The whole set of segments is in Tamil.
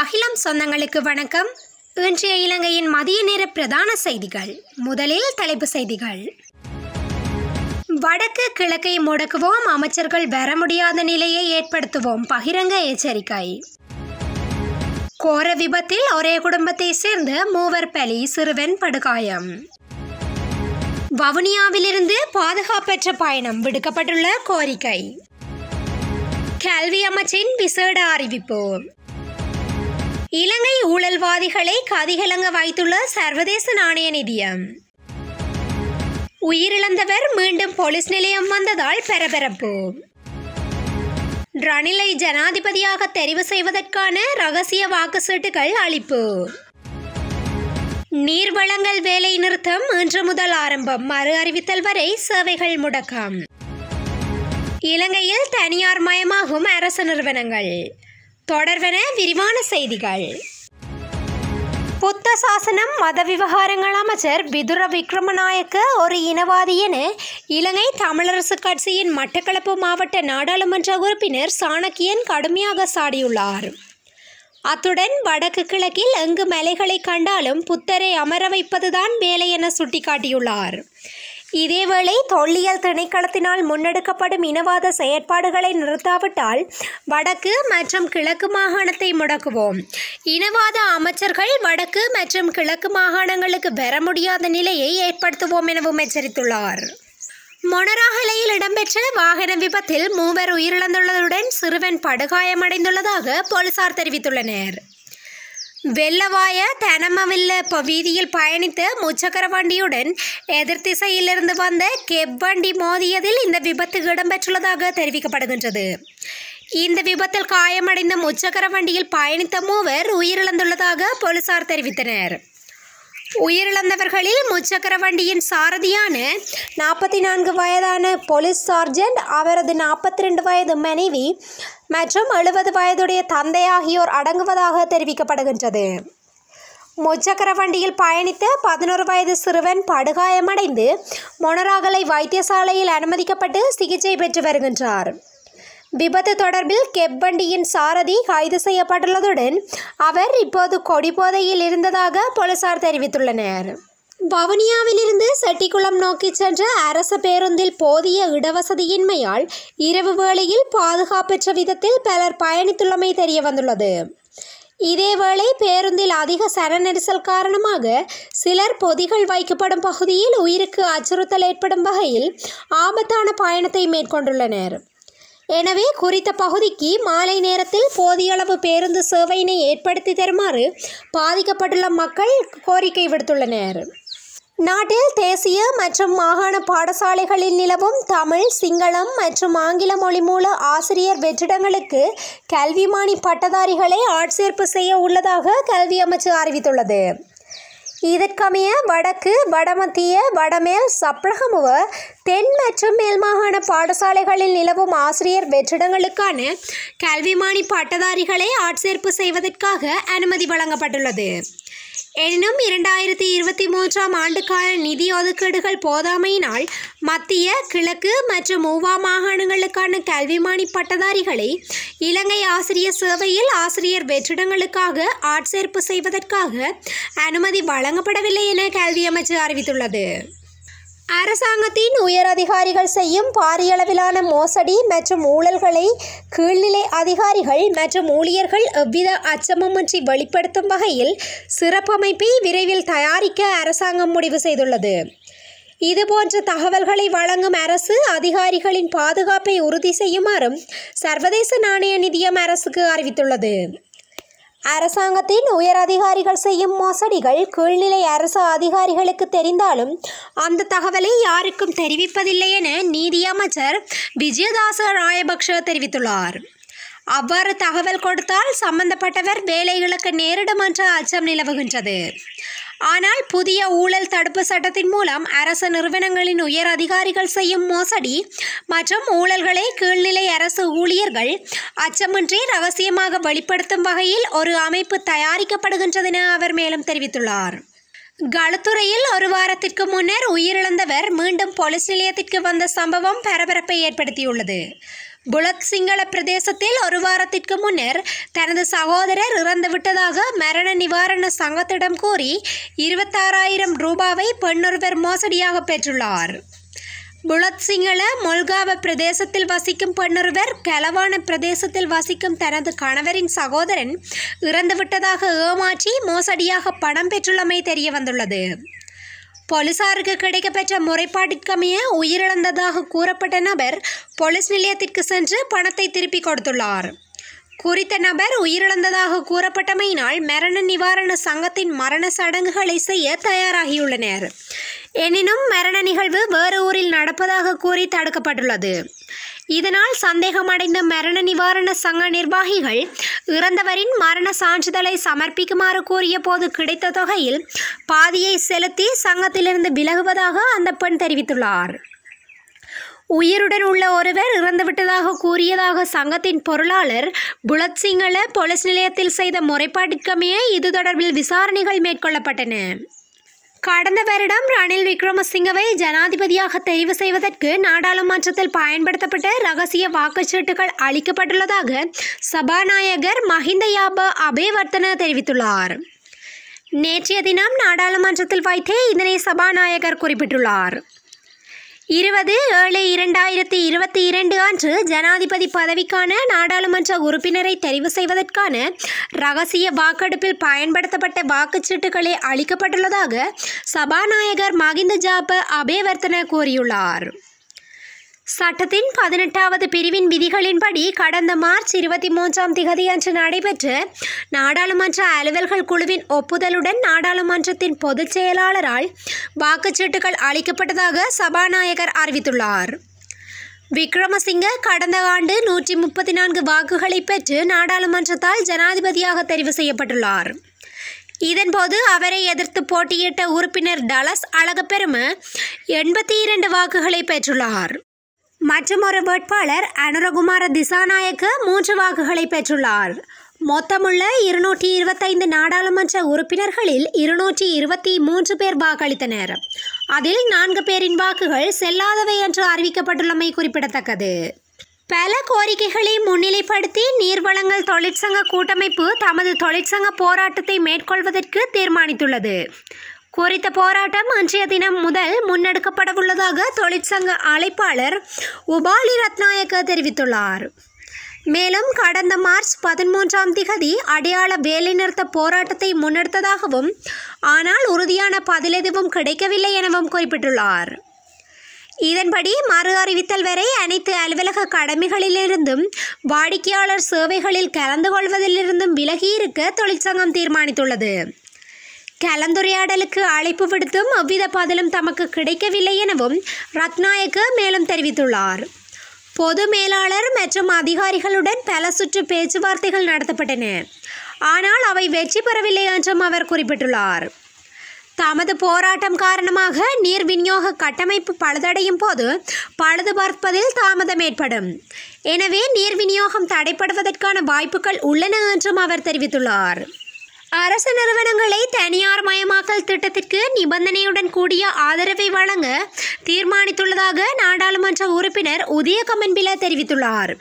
அகிலம் சொந்தங்களுக்கு வணக்கம் இன்றைய இலங்கையின் மதிய நேர பிரதான செய்திகள் முதலில் தலைப்பு செய்திகள் வடக்கு கிழக்கை முடக்குவோம் அமைச்சர்கள் வர முடியாத நிலையை ஏற்படுத்துவோம் பகிரங்க எச்சரிக்கை கோர விபத்தில் ஒரே குடும்பத்தை சேர்ந்த மூவர் பலி சிறுவன் படுகாயம் வவுனியாவிலிருந்து பாதுகாப்பற்ற பயணம் விடுக்கப்பட்டுள்ள கோரிக்கை கல்வி அமைச்சின் விசேட அறிவிப்பு இலங்கை ஊழல்வாதிகளை கதிகலங்க வைத்துள்ள சர்வதேச நாணய நிதியம் உயிரிழந்தவர் மீண்டும் போலீஸ் நிலையம் வந்ததால் பரபரப்பு ரணிலை ஜனாதிபதியாக தெரிவு செய்வதற்கான ரகசிய வாக்குச்சீட்டுகள் அளிப்பு நீர்வளங்கள் வேலை நிறுத்தம் இன்று முதல் ஆரம்பம் மறு அறிவித்தல் வரை சேவைகள் முடக்கம் இலங்கையில் தனியார் மயமாகும் அரசு நிறுவனங்கள் தொடர்வன விரிவான செய்திகள் புத்த சாசனம் மத விவகாரங்கள் அமைச்சர் விதுர விக்ரமநாயக்க ஒரு இனவாதி என இலங்கை தமிழரசு கட்சியின் மட்டக்களப்பு மாவட்ட நாடாளுமன்ற உறுப்பினர் சாணக்கியன் கடுமையாக சாடியுள்ளார் அத்துடன் வடக்கு கிழக்கில் எங்கு மலைகளை கண்டாலும் புத்தரை அமர வைப்பதுதான் வேலை என சுட்டிக்காட்டியுள்ளார் இதேவேளை தொல்லியல் திணைக்களத்தினால் முன்னெடுக்கப்படும் இனவாத செயற்பாடுகளை நிறுத்தாவிட்டால் வடக்கு மற்றும் கிழக்கு மாகாணத்தை முடக்குவோம் இனவாத அமைச்சர்கள் வடக்கு மற்றும் கிழக்கு மாகாணங்களுக்கு பெற முடியாத நிலையை ஏற்படுத்துவோம் எனவும் எச்சரித்துள்ளார் மொனராகலையில் இடம்பெற்ற வாகன விபத்தில் மூவர் உயிரிழந்துள்ளதுடன் சிறுவன் படுகாயமடைந்துள்ளதாக போலீசார் தெரிவித்துள்ளனர் வெள்ளவாய தனமவில்ல வீதியில் பயணித்த முச்சக்கர வண்டியுடன் எதிர்த்திசையிலிருந்து வந்த கெப் வண்டி மோதியதில் இந்த விபத்து இடம்பெற்றுள்ளதாக தெரிவிக்கப்படுகின்றது இந்த விபத்தில் காயமடைந்த முச்சக்கர வண்டியில் பயணித்த மூவர் உயிரிழந்துள்ளதாக போலீசார் தெரிவித்தனர் உயிரிழந்தவர்களில் முச்சக்கர வண்டியின் சாரதியான நாற்பத்தி நான்கு வயதான போலீஸ் சார்ஜென்ட் அவரது நாற்பத்தி ரெண்டு வயது மனைவி மற்றும் எழுபது வயதுடைய தந்தை ஆகியோர் அடங்குவதாக தெரிவிக்கப்படுகின்றது முச்சக்கர வண்டியில் பயணித்த பதினோரு வயது சிறுவன் படுகாயமடைந்து மொனராகலை வைத்தியசாலையில் அனுமதிக்கப்பட்டு சிகிச்சை பெற்று வருகின்றார் விபத்து தொடர்பில் கெப்பண்டியின் சாரதி கைது செய்யப்பட்டுள்ளதுடன் அவர் இப்போது கொடிபோதையில் இருந்ததாக போலீசார் தெரிவித்துள்ளனர் வவுனியாவிலிருந்து செட்டிக்குளம் நோக்கி சென்ற அரச பேருந்தில் போதிய இடவசதியின்மையால் இரவு வேளையில் பாதுகாப்பற்ற விதத்தில் பலர் பயணித்துள்ளமை தெரிய வந்துள்ளது இதேவேளை பேருந்தில் அதிக சர நெரிசல் காரணமாக சிலர் பொதிகள் வைக்கப்படும் பகுதியில் உயிருக்கு அச்சுறுத்தல் ஏற்படும் வகையில் ஆபத்தான பயணத்தை மேற்கொண்டுள்ளனர் எனவே குறித்த பகுதிக்கு மாலை நேரத்தில் போதியளவு பேருந்து சேவையினை ஏற்படுத்தி தருமாறு பாதிக்கப்பட்டுள்ள மக்கள் கோரிக்கை விடுத்துள்ளனர் நாட்டில் தேசிய மற்றும் மாகாண பாடசாலைகளில் நிலவும் தமிழ் சிங்களம் மற்றும் ஆங்கில மொழி மூல ஆசிரியர் வெற்றிடங்களுக்கு கல்விமானி பட்டதாரிகளை ஆட்சேர்ப்பு செய்ய உள்ளதாக கல்வி அமைச்சு அறிவித்துள்ளது இதற்கமைய வடக்கு வடமத்திய வடமேல் சப்ரகமுவ தென் மற்றும் மேல்மாகாண பாடசாலைகளில் நிலவும் ஆசிரியர் வெற்றிடங்களுக்கான கல்விமானி பட்டதாரிகளை ஆட்சேர்ப்பு செய்வதற்காக அனுமதி வழங்கப்பட்டுள்ளது எனினும் இரண்டாயிரத்தி இருபத்தி மூன்றாம் ஆண்டுக்கான நிதி ஒதுக்கீடுகள் போதாமையினால் மத்திய கிழக்கு மற்றும் மூவா மாகாணங்களுக்கான கல்விமானி பட்டதாரிகளை இலங்கை ஆசிரியர் சேவையில் ஆசிரியர் வெற்றிடங்களுக்காக ஆட்சேர்ப்பு செய்வதற்காக அனுமதி வழங்கப்படவில்லை என கல்வி அமைச்சு அறிவித்துள்ளது அரசாங்கத்தின் உயர் அதிகாரிகள் செய்யும் பாரியளவிலான மோசடி மற்றும் ஊழல்களை கீழ்நிலை அதிகாரிகள் மற்றும் ஊழியர்கள் எவ்வித அச்சமுமின்றி வெளிப்படுத்தும் வகையில் சிறப்பமைப்பை விரைவில் தயாரிக்க அரசாங்கம் முடிவு செய்துள்ளது இதுபோன்ற தகவல்களை வழங்கும் அரசு அதிகாரிகளின் பாதுகாப்பை உறுதி செய்யுமாறும் சர்வதேச நாணய நிதியம் அரசுக்கு அறிவித்துள்ளது அரசாங்கத்தின் அதிகாரிகள் செய்யும் மோசடிகள் கீழ்நிலை அரசு அதிகாரிகளுக்கு தெரிந்தாலும் அந்த தகவலை யாருக்கும் தெரிவிப்பதில்லை என நீதியமைச்சர் விஜயதாச ராயபக்ஷ தெரிவித்துள்ளார் அவ்வாறு தகவல் கொடுத்தால் சம்பந்தப்பட்டவர் வேலைகளுக்கு நேரிடும் என்ற அச்சம் நிலவுகின்றது ஆனால் புதிய ஊழல் தடுப்பு சட்டத்தின் மூலம் அரசு நிறுவனங்களின் உயர் அதிகாரிகள் செய்யும் மோசடி மற்றும் ஊழல்களை கீழ்நிலை அரசு ஊழியர்கள் அச்சமின்றி ரகசியமாக வெளிப்படுத்தும் வகையில் ஒரு அமைப்பு தயாரிக்கப்படுகின்றதென அவர் மேலும் தெரிவித்துள்ளார் களத்துறையில் ஒரு வாரத்திற்கு முன்னர் உயிரிழந்தவர் மீண்டும் போலீஸ் நிலையத்திற்கு வந்த சம்பவம் பரபரப்பை ஏற்படுத்தியுள்ளது புலக் சிங்கள பிரதேசத்தில் ஒரு வாரத்திற்கு முன்னர் தனது சகோதரர் இறந்துவிட்டதாக மரண நிவாரண சங்கத்திடம் கூறி இருபத்தாறாயிரம் ரூபாவை பெண்ணொருவர் மோசடியாக பெற்றுள்ளார் புலத் சிங்கள மொல்காவ பிரதேசத்தில் வசிக்கும் பெண்ணொருவர் கலவான பிரதேசத்தில் வசிக்கும் தனது கணவரின் சகோதரன் இறந்துவிட்டதாக ஏமாற்றி மோசடியாக பணம் பெற்றுள்ளமை தெரிய வந்துள்ளது போலீசாருக்கு கிடைக்கப்பெற்ற முறைப்பாட்டிற்கமைய உயிரிழந்ததாக கூறப்பட்ட நபர் போலீஸ் நிலையத்திற்கு சென்று பணத்தை திருப்பிக் கொடுத்துள்ளார் குறித்த நபர் உயிரிழந்ததாக கூறப்பட்டமையினால் மரண நிவாரண சங்கத்தின் மரண சடங்குகளை செய்ய தயாராகியுள்ளனர் எனினும் மரண நிகழ்வு வேறு ஊரில் நடப்பதாக கூறி தடுக்கப்பட்டுள்ளது இதனால் சந்தேகமடைந்த மரண நிவாரண சங்க நிர்வாகிகள் இறந்தவரின் மரண சான்றிதழை சமர்ப்பிக்குமாறு கூறிய போது கிடைத்த தொகையில் பாதியை செலுத்தி சங்கத்திலிருந்து விலகுவதாக அந்த பெண் தெரிவித்துள்ளார் உயிருடன் உள்ள ஒருவர் இறந்துவிட்டதாக கூறியதாக சங்கத்தின் பொருளாளர் புலத் சிங்கள போலீஸ் நிலையத்தில் செய்த முறைப்பாட்டிற்கமையே இது தொடர்பில் விசாரணைகள் மேற்கொள்ளப்பட்டன கடந்த வருடம் ரணில் விக்ரமசிங்கவை ஜனாதிபதியாக தெரிவு செய்வதற்கு நாடாளுமன்றத்தில் பயன்படுத்தப்பட்ட ரகசிய வாக்குச்சீட்டுகள் அளிக்கப்பட்டுள்ளதாக சபாநாயகர் மஹிந்த யாப அபேவர்த்தன தெரிவித்துள்ளார் நேற்றைய தினம் நாடாளுமன்றத்தில் வைத்தே இதனை சபாநாயகர் குறிப்பிட்டுள்ளார் இருபது ஏழு இரண்டாயிரத்தி இருபத்தி இரண்டு அன்று ஜனாதிபதி பதவிக்கான நாடாளுமன்ற உறுப்பினரை தெரிவு செய்வதற்கான ரகசிய வாக்கெடுப்பில் பயன்படுத்தப்பட்ட வாக்குச்சீட்டுகளே அளிக்கப்பட்டுள்ளதாக சபாநாயகர் மகிந்த ஜாப அபேவர்த்தன கூறியுள்ளார் சட்டத்தின் பதினெட்டாவது பிரிவின் விதிகளின்படி கடந்த மார்ச் இருபத்தி மூன்றாம் திகதி அன்று நடைபெற்ற நாடாளுமன்ற அலுவல்கள் குழுவின் ஒப்புதலுடன் நாடாளுமன்றத்தின் பொதுச் செயலாளரால் வாக்குச்சீட்டுகள் அளிக்கப்பட்டதாக சபாநாயகர் அறிவித்துள்ளார் விக்ரமசிங்க கடந்த ஆண்டு நூற்றி முப்பத்தி நான்கு வாக்குகளை பெற்று நாடாளுமன்றத்தால் ஜனாதிபதியாக தெரிவு செய்யப்பட்டுள்ளார் இதன்போது அவரை எதிர்த்து போட்டியிட்ட உறுப்பினர் டலஸ் அழகப்பெரும எண்பத்தி இரண்டு வாக்குகளை பெற்றுள்ளார் மற்றுமொரு வேட்பாளர் அனுரகுமார திசாநாயக்க மூன்று வாக்குகளை பெற்றுள்ளார் மொத்தமுள்ள இருநூற்றி இருபத்தைந்து நாடாளுமன்ற உறுப்பினர்களில் இருநூற்றி இருபத்தி மூன்று பேர் வாக்களித்தனர் அதில் நான்கு பேரின் வாக்குகள் செல்லாதவை என்று அறிவிக்கப்பட்டுள்ளமை குறிப்பிடத்தக்கது பல கோரிக்கைகளை முன்னிலைப்படுத்தி நீர்வளங்கள் தொழிற்சங்க கூட்டமைப்பு தமது தொழிற்சங்க போராட்டத்தை மேற்கொள்வதற்கு தீர்மானித்துள்ளது குறித்த போராட்டம் அன்றைய தினம் முதல் முன்னெடுக்கப்படவுள்ளதாக தொழிற்சங்க அழைப்பாளர் உபாலி ரத்நாயக்க தெரிவித்துள்ளார் மேலும் கடந்த மார்ச் பதிமூன்றாம் திகதி அடையாள வேலைநிறுத்த போராட்டத்தை முன்னெடுத்ததாகவும் ஆனால் உறுதியான பதில் எதுவும் கிடைக்கவில்லை எனவும் குறிப்பிட்டுள்ளார் இதன்படி மறு அறிவித்தல் வரை அனைத்து அலுவலக கடமைகளிலிருந்தும் வாடிக்கையாளர் சேவைகளில் கலந்து கொள்வதிலிருந்தும் விலகியிருக்க தொழிற்சங்கம் தீர்மானித்துள்ளது கலந்துரையாடலுக்கு அழைப்பு விடுத்தும் எவ்வித பதிலும் தமக்கு கிடைக்கவில்லை எனவும் ரத்நாயக்கு மேலும் தெரிவித்துள்ளார் பொது மேலாளர் மற்றும் அதிகாரிகளுடன் பல சுற்று பேச்சுவார்த்தைகள் நடத்தப்பட்டன ஆனால் அவை வெற்றி பெறவில்லை என்றும் அவர் குறிப்பிட்டுள்ளார் தமது போராட்டம் காரணமாக நீர் விநியோக கட்டமைப்பு பழுதடையும் போது பழுது பார்ப்பதில் தாமதம் ஏற்படும் எனவே நீர் விநியோகம் தடைப்படுவதற்கான வாய்ப்புகள் உள்ளன என்றும் அவர் தெரிவித்துள்ளார் அரசு நிறுவனங்களை தனியார் மயமாக்கல் திட்டத்திற்கு நிபந்தனையுடன் கூடிய ஆதரவை வழங்க தீர்மானித்துள்ளதாக நாடாளுமன்ற உறுப்பினர் உதய கமன்பில தெரிவித்துள்ளார்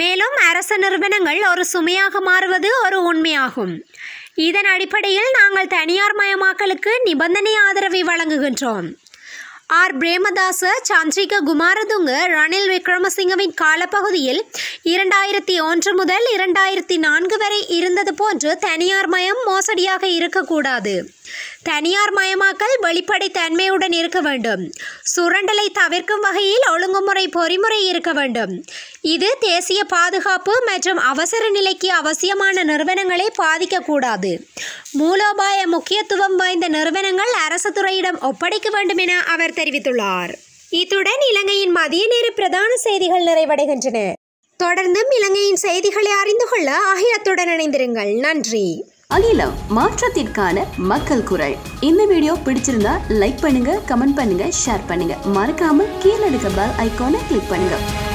மேலும் அரசு நிறுவனங்கள் ஒரு சுமையாக மாறுவது ஒரு உண்மையாகும் இதன் அடிப்படையில் நாங்கள் தனியார் மயமாக்கலுக்கு நிபந்தனை ஆதரவை வழங்குகின்றோம் ஆர் பிரேமதாச சந்திரிகா குமாரதுங்க ரணில் விக்ரமசிங்கவின் காலப்பகுதியில் இரண்டாயிரத்தி ஒன்று முதல் இரண்டாயிரத்தி நான்கு வரை இருந்தது போன்று தனியார் மயம் மோசடியாக இருக்கக்கூடாது தனியார் மயமாக்கல் வெளிப்படை தன்மையுடன் இருக்க வேண்டும் சுரண்டலை தவிர்க்கும் வகையில் ஒழுங்குமுறை பொறிமுறை இருக்க வேண்டும் இது தேசிய பாதுகாப்பு மற்றும் அவசர நிலைக்கு அவசியமான நிறுவனங்களை பாதிக்கக்கூடாது மூலோபாய முக்கியத்துவம் வாய்ந்த நிறுவனங்கள் அரசு துறையிடம் ஒப்படைக்க வேண்டும் என அவர் தெரிவித்துள்ளார் இத்துடன் இலங்கையின் மதிய நேர பிரதான செய்திகள் நிறைவடைகின்றன தொடர்ந்தும் இலங்கையின் செய்திகளை அறிந்து கொள்ள அகிலத்துடன் இணைந்திருங்கள் நன்றி அகிலம் மாற்றத்திற்கான மக்கள் குரல் இந்த வீடியோ பிடிச்சிருந்தா லைக் பண்ணுங்க கமெண்ட் பண்ணுங்க ஷேர் பண்ணுங்க மறக்காம கீழே இருக்க பெல் ஐக்கானை கிளிக் பண்ணுங்க